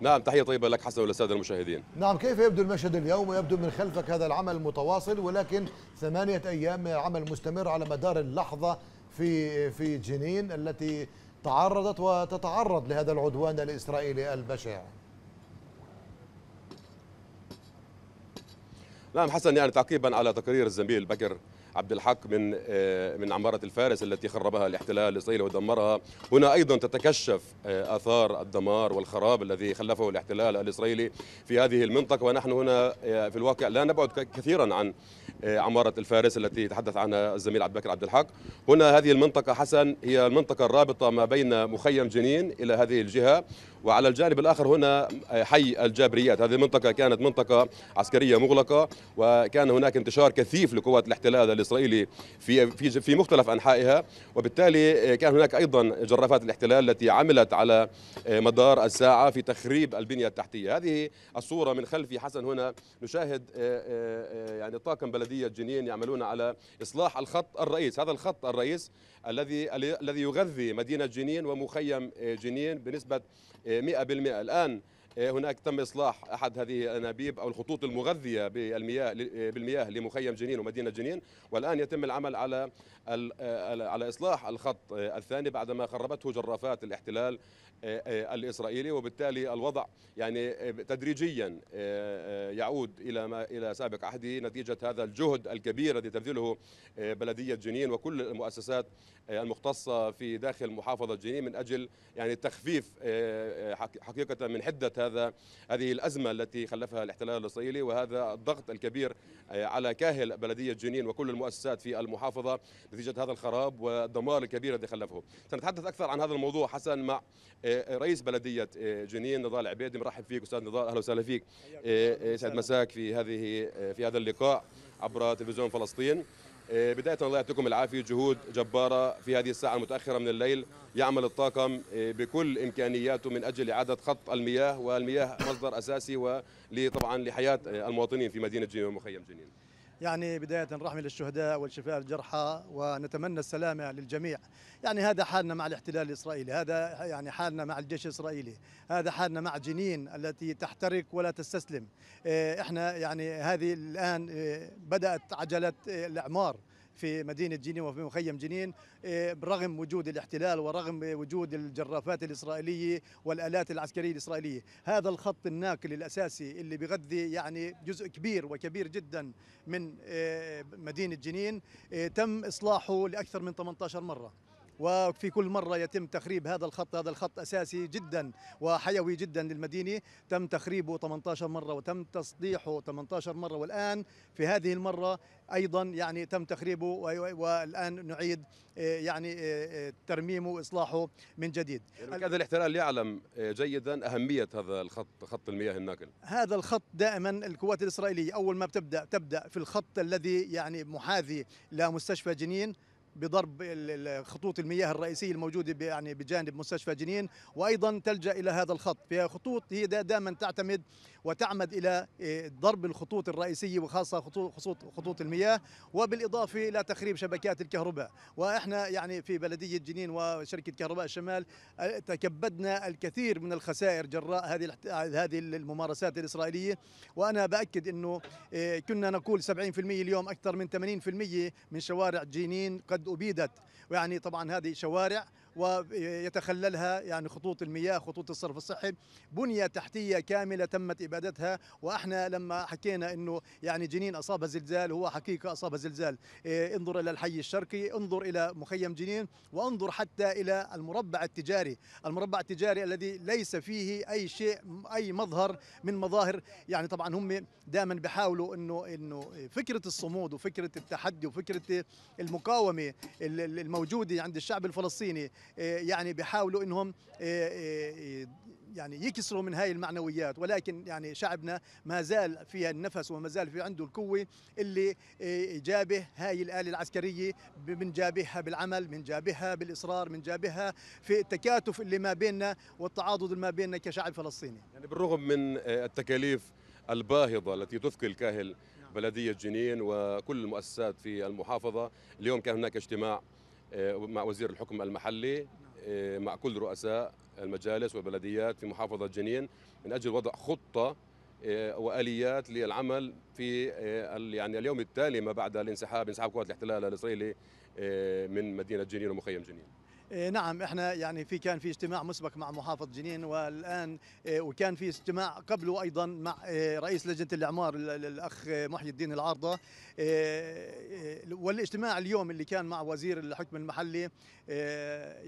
نعم تحية طيبة لك حسن وللسادة المشاهدين نعم كيف يبدو المشهد اليوم ويبدو من خلفك هذا العمل المتواصل ولكن ثمانية أيام عمل مستمر على مدار اللحظة في في جنين التي تعرضت وتتعرض لهذا العدوان الإسرائيلي البشع نعم حسن يعني تعقيبا على تقرير الزميل بكر عبد الحق من آه، من عماره الفارس التي خربها الاحتلال الاسرائيلي ودمرها، هنا ايضا تتكشف آه، اثار الدمار والخراب الذي خلفه الاحتلال الاسرائيلي في هذه المنطقه ونحن هنا آه، في الواقع لا نبعد كثيرا عن عمارة الفارس التي تحدث عنها الزميل عبد الباكر عبد الحق هنا هذه المنطقة حسن هي المنطقة الرابطة ما بين مخيم جنين إلى هذه الجهة وعلى الجانب الآخر هنا آه، حي الجابريات هذه المنطقة كانت منطقة عسكرية مغلقة وكان هناك انتشار كثيف لقوات الاحتلال الإسرائيلي في في في مختلف أنحائها وبالتالي آه، كان هناك أيضا جرافات الاحتلال التي عملت على آه، مدار الساعة في تخريب البنية التحتية هذه الصورة من خلفي حسن هنا نشاهد يعني طاقم بلدي بلديه جنين يعملون على اصلاح الخط الرئيس هذا الخط الرئيس الذي الذي يغذي مدينه جنين ومخيم آه، جنين بنسبه 100% آه، الان إيه، هناك تم اصلاح احد هذه الانابيب او الخطوط المغذيه بالمياه إيه، بالمياه لمخيم جنين ومدينه جنين والان يتم العمل على آه، على اصلاح الخط آه، الثاني بعدما خربته جرافات الاحتلال آه، الاسرائيلي وبالتالي الوضع يعني تدريجيا يعود الى ما الى سابق عهده نتيجه هذا الجهد الكبير الذي تبذله بلديه جنين وكل المؤسسات المختصه في داخل محافظه جنين من اجل يعني تخفيف حقيقه من حده هذا هذه الازمه التي خلفها الاحتلال الاسرائيلي وهذا الضغط الكبير آه، على كاهل بلديه جنين وكل المؤسسات في المحافظه نتيجه هذا الخراب والدمار الكبير الذي خلفه. سنتحدث اكثر عن هذا الموضوع حسن مع آه، آه، رئيس بلديه جنين نضال عبيدي مرحب فيك استاذ نضال اهلا وسهلا فيك. سعد مساك في هذه في هذا اللقاء عبر تلفزيون فلسطين. آه، بداية الله يعطيكم العافية جهود جبارة في هذه الساعة المتأخرة من الليل يعمل الطاقم آه، بكل إمكانياته من أجل إعادة خط المياه والمياه مصدر أساسي ولطبعا لحياة آه، المواطنين في مدينة جنين ومخيم جنين يعني بداية رحمة للشهداء والشفاء الجرحى ونتمنى السلامة للجميع يعني هذا حالنا مع الاحتلال الإسرائيلي هذا يعني حالنا مع الجيش الإسرائيلي هذا حالنا مع جنين التي تحترق ولا تستسلم إيه، إحنا يعني هذه الآن إيه، بدأت عجلة إيه، الإعمار في مدينة جنين وفي مخيم جنين إيه، برغم وجود الاحتلال ورغم وجود الجرافات الإسرائيلية والآلات العسكرية الإسرائيلية هذا الخط الناقل الأساسي اللي بغذي يعني جزء كبير وكبير جدا من إيه، مدينة جنين إيه، تم إصلاحه لأكثر من 18 مرة وفي كل مرة يتم تخريب هذا الخط هذا الخط أساسي جدا وحيوي جدا للمدينة تم تخريبه 18 مرة وتم تصديحه 18 مرة والآن في هذه المرة أيضا يعني تم تخريبه والآن نعيد آه، يعني آه، آه، ترميمه وإصلاحه من جديد يعني هذا الاحتلال يعلم جيدا أهمية هذا الخط خط المياه الناقل هذا الخط دائما القوات الإسرائيلية أول ما بتبدأ تبدأ في الخط الذي يعني محاذي لمستشفى جنين بضرب خطوط المياه الرئيسيه الموجوده يعني بجانب مستشفى جنين وايضا تلجا الى هذا الخط فهي خطوط هي دائما تعتمد وتعمد إلى إيه، ضرب الخطوط الرئيسية وخاصة خطوط, خطوط المياه وبالإضافة إلى تخريب شبكات الكهرباء وإحنا يعني في بلدية جنين وشركة كهرباء الشمال تكبدنا الكثير من الخسائر جراء هذه هذه الممارسات الإسرائيلية وأنا بأكد أنه إيه، كنا نقول 70% اليوم أكثر من 80% من شوارع جنين قد أبيدت يعني طبعا هذه شوارع ويتخللها يعني خطوط المياه خطوط الصرف الصحي بنية تحتية كاملة تمت إبادتها وإحنا لما حكينا أنه يعني جنين أصابها زلزال هو حقيقة أصابها زلزال إيه انظر إلى الحي الشرقي انظر إلى مخيم جنين وانظر حتى إلى المربع التجاري المربع التجاري الذي ليس فيه أي شيء أي مظهر من مظاهر يعني طبعا هم دائما بيحاولوا أنه أنه فكرة الصمود وفكرة التحدي وفكرة المقاومة الموجودة عند الشعب الفلسطيني إيه، يعني بيحاولوا انهم إيه، إيه، يعني يكسروا من هاي المعنويات ولكن يعني شعبنا ما زال في النفس وما زال في عنده القوة اللي جابه هاي الآلة العسكرية من جابها بالعمل من جابها بالإصرار من جابها في التكاتف اللي ما بيننا والتعاضد اللي ما بيننا كشعب فلسطيني يعني بالرغم من التكاليف الباهظة التي تثقل كاهل بلدية جنين وكل المؤسسات في المحافظة اليوم كان هناك اجتماع آه، مع وزير الحكم المحلي آه، مع كل رؤساء المجالس والبلديات في محافظة جنين من أجل وضع خطة آه، واليات للعمل في يعني اليوم التالي ما بعد الانسحاب انسحاب قوات الاحتلال الاسرائيلي من مدينه جنين ومخيم جنين إيه، نعم احنا يعني في كان في اجتماع مسبق مع محافظ جنين والان إيه، وكان في اجتماع قبله ايضا مع إيه، رئيس لجنه الاعمار الاخ محي الدين العارضه والاجتماع اليوم اللي كان مع وزير الحكم المحلي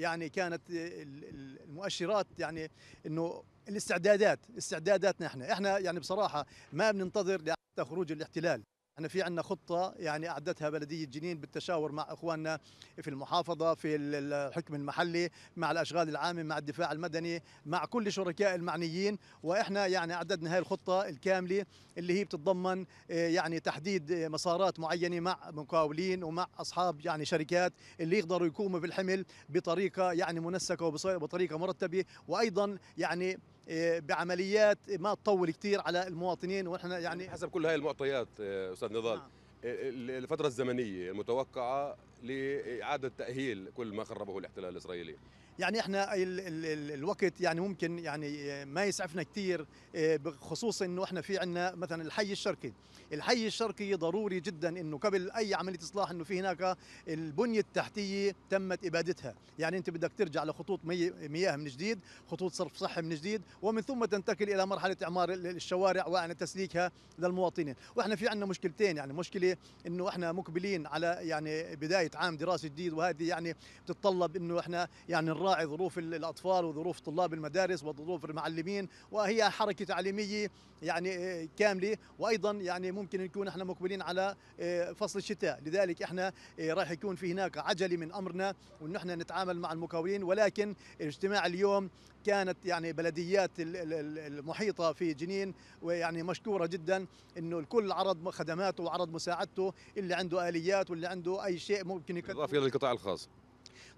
يعني كانت المؤشرات يعني انه الاستعدادات استعداداتنا احنا احنا يعني بصراحه ما بننتظر لحتى خروج الاحتلال احنا في عندنا خطه يعني اعدتها بلديه جنين بالتشاور مع اخواننا في المحافظه في الحكم المحلي مع الاشغال العامه مع الدفاع المدني مع كل شركاء المعنيين واحنا يعني اعددنا هاي الخطه الكامله اللي هي بتتضمن آه، يعني تحديد آه، مسارات معينه مع مقاولين ومع اصحاب يعني شركات اللي يقدروا يقوموا بالحمل بطريقه يعني منسقه وبطريقه مرتبه وايضا يعني إيه، بعمليات ما تطول كثير على المواطنين واحنا يعني حسب كل هاي المعطيات آه، استاذ نضال نعم. آه، الفتره الزمنيه المتوقعه لإعادة تأهيل كل ما خربه الاحتلال الإسرائيلي يعني احنا الـ الـ الـ الوقت يعني ممكن يعني ما يسعفنا كثير آه، خصوصا انه احنا في عندنا مثلا الحي الشرقي، الحي الشرقي ضروري جدا انه قبل اي عمليه اصلاح انه في هناك البنيه التحتيه تمت ابادتها، يعني انت بدك ترجع لخطوط مي مياه من جديد، خطوط صرف صحي من جديد، ومن ثم تنتقل الى مرحله اعمار الشوارع وعن تسليكها للمواطنين، واحنا في عندنا مشكلتين يعني مشكله انه احنا مقبلين على يعني بدايه بدايه عام دراسي جديد وهذه يعني بتتطلب انه احنا يعني نراعي ظروف الاطفال وظروف طلاب المدارس وظروف المعلمين وهي حركه تعليميه يعني آه، كامله وايضا يعني ممكن نكون احنا مقبلين على آه، فصل الشتاء لذلك احنا آه، راح يكون في هناك عجله من امرنا وان احنا نتعامل مع المقاولين ولكن اجتماع اليوم كانت يعني بلديات المحيطه في جنين ويعني مشكوره جدا انه الكل عرض خدماته وعرض مساعدته اللي عنده اليات واللي عنده اي شيء ممكن يكون اضافه للقطاع الخاص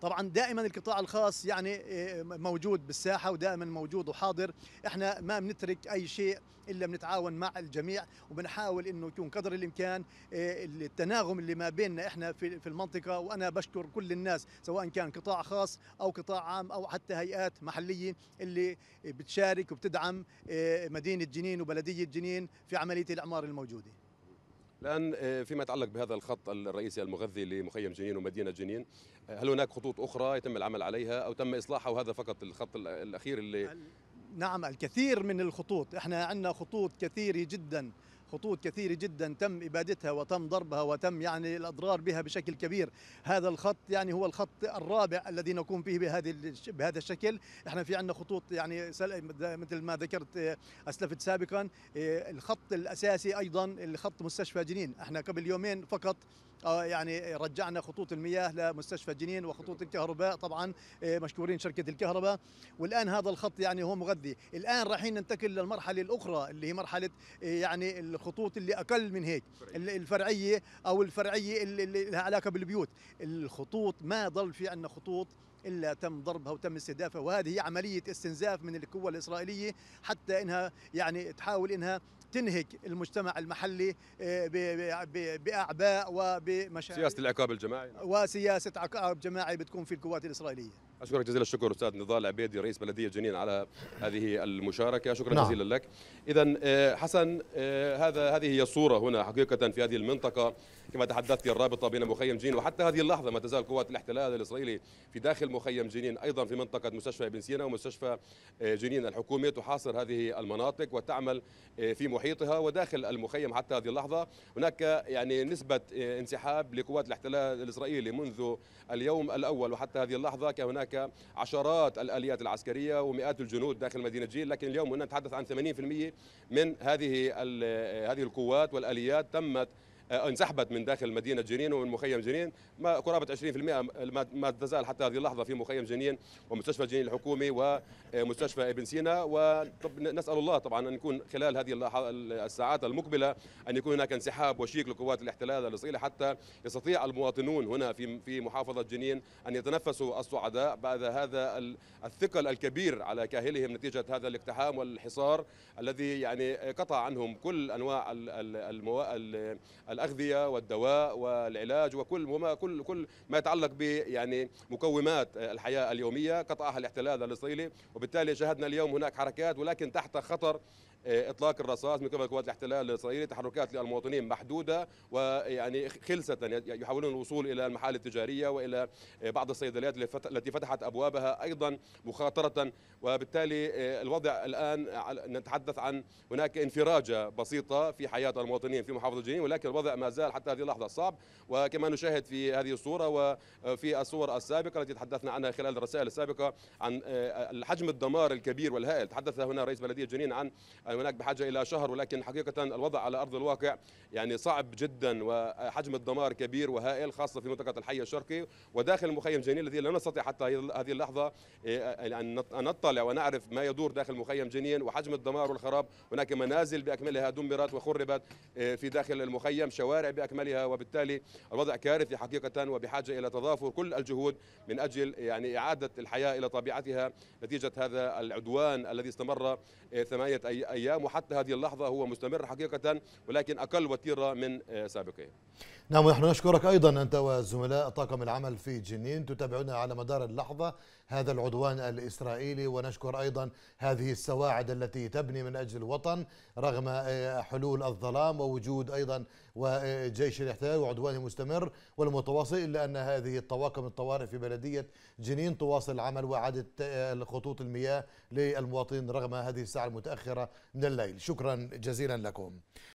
طبعا دائما القطاع الخاص يعني آه، موجود بالساحه ودائما موجود وحاضر احنا ما بنترك اي شيء الا بنتعاون مع الجميع وبنحاول انه يكون قدر الامكان آه، التناغم اللي ما بيننا احنا في المنطقه وانا بشكر كل الناس سواء كان قطاع خاص او قطاع عام او حتى هيئات محليه اللي بتشارك وبتدعم آه، مدينه جنين وبلديه جنين في عمليه الاعمار الموجوده الان آه، فيما يتعلق بهذا الخط الرئيسي المغذي لمخيم جنين ومدينه جنين آه، هل هناك خطوط اخرى يتم العمل عليها او تم اصلاحها وهذا فقط الخط الاخير اللي نعم الكثير من الخطوط احنا عندنا خطوط كثيره جدا خطوط كثيرة جدا تم إبادتها وتم ضربها وتم يعني الأضرار بها بشكل كبير هذا الخط يعني هو الخط الرابع الذي نقوم فيه بهذه بهذا الشكل احنا في عندنا خطوط يعني مثل ما ذكرت آه، أسلفت سابقا آه، الخط الأساسي أيضا الخط مستشفى جنين احنا قبل يومين فقط آه، يعني رجعنا خطوط المياه لمستشفى جنين وخطوط الكهرباء طبعا آه، مشكورين شركه الكهرباء والان هذا الخط يعني هو مغذي الان رايحين ننتقل للمرحله الاخرى اللي هي مرحله آه، يعني الخطوط اللي اقل من هيك الفرعيه او الفرعيه اللي لها علاقه بالبيوت الخطوط ما ضل في عندنا خطوط الا تم ضربها وتم استهدافها وهذه عمليه استنزاف من القوه الاسرائيليه حتى انها يعني تحاول انها تنهك المجتمع المحلي آه، باعباء وبمشاكل سياسه العقاب الجماعي وسياسه عقاب جماعي بتكون في القوات الاسرائيليه اشكرك جزيل الشكر استاذ نضال عبيدي رئيس بلديه جنين على هذه المشاركه شكرا نعم. جزيلا لك اذا آه، حسن آه، هذا هذه هي الصوره هنا حقيقه في هذه المنطقه كما تحدثت الرابطه بين مخيم جنين وحتى هذه اللحظه ما تزال قوات الاحتلال الاسرائيلي في داخل مخيم جنين ايضا في منطقه مستشفى ابن سينا ومستشفى جنين الحكومي تحاصر هذه المناطق وتعمل في محيطها وداخل المخيم حتى هذه اللحظة هناك يعني نسبة انسحاب لقوات الاحتلال الإسرائيلي منذ اليوم الأول وحتى هذه اللحظة كان هناك عشرات الآليات العسكرية ومئات الجنود داخل مدينة جيل لكن اليوم نتحدث عن 80% من هذه هذه القوات والآليات تمت آه، انسحبت من داخل مدينه جنين ومن مخيم جنين ما قرابه 20% ما تزال حتى هذه اللحظه في مخيم جنين ومستشفى جنين الحكومي ومستشفى ابن سينا ونسال الله طبعا ان يكون خلال هذه الساعات المقبله ان يكون هناك انسحاب وشيك لقوات الاحتلال الاصيله حتى يستطيع المواطنون هنا في في محافظه جنين ان يتنفسوا الصعداء بعد هذا الثقل الكبير على كاهلهم نتيجه هذا الاقتحام والحصار الذي يعني قطع عنهم كل انواع ال الاغذيه والدواء والعلاج وكل وما كل كل ما يتعلق ب يعني مكومات الحياه اليوميه قطعها الاحتلال الاسرائيلي وبالتالي شاهدنا اليوم هناك حركات ولكن تحت خطر آه، اطلاق الرصاص من قبل قوات الاحتلال الاسرائيلي تحركات للمواطنين محدوده ويعني خلسه يحاولون الوصول الى المحال التجاريه والى آه، بعض الصيدليات التي فتحت ابوابها ايضا مخاطره وبالتالي آه، الوضع الان نتحدث عن هناك انفراجه بسيطه في حياه المواطنين في محافظه جنين ولكن الوضع ما زال حتى هذه اللحظه صعب وكما نشاهد في هذه الصوره وفي الصور السابقه التي تحدثنا عنها خلال الرسائل السابقه عن حجم الدمار الكبير والهائل تحدث هنا رئيس بلديه جنين عن هناك بحاجة إلى شهر ولكن حقيقة الوضع على أرض الواقع يعني صعب جدا وحجم الدمار كبير وهائل خاصة في منطقة الحي الشرقي وداخل المخيم جنين الذي لا نستطيع حتى هذه اللحظة إيه، إيه، أن نطلع ونعرف ما يدور داخل مخيم جنين وحجم الدمار والخراب هناك منازل بأكملها دمرت وخربت إيه، في داخل المخيم شوارع بأكملها وبالتالي الوضع كارثي حقيقة وبحاجة إلى تضافر كل الجهود من أجل يعني إعادة الحياة إلى طبيعتها نتيجة هذا العدوان الذي استمر ثمانية أيام الايام وحتى هذه اللحظه هو مستمر حقيقه ولكن اقل وتيره من آه، سابقه. نعم ونحن نشكرك ايضا انت وزملاء طاقم العمل في جنين تتابعونا على مدار اللحظه هذا العدوان الإسرائيلي ونشكر أيضا هذه السواعد التي تبني من أجل الوطن رغم آه، حلول الظلام ووجود أيضا وجيش آه، الاحتلال وعدوانه المستمر والمتواصل إلا أن هذه الطواقم الطوارئ في بلدية جنين تواصل العمل وإعادة آه، خطوط المياه للمواطنين رغم هذه الساعة المتأخرة من الليل شكرا جزيلا لكم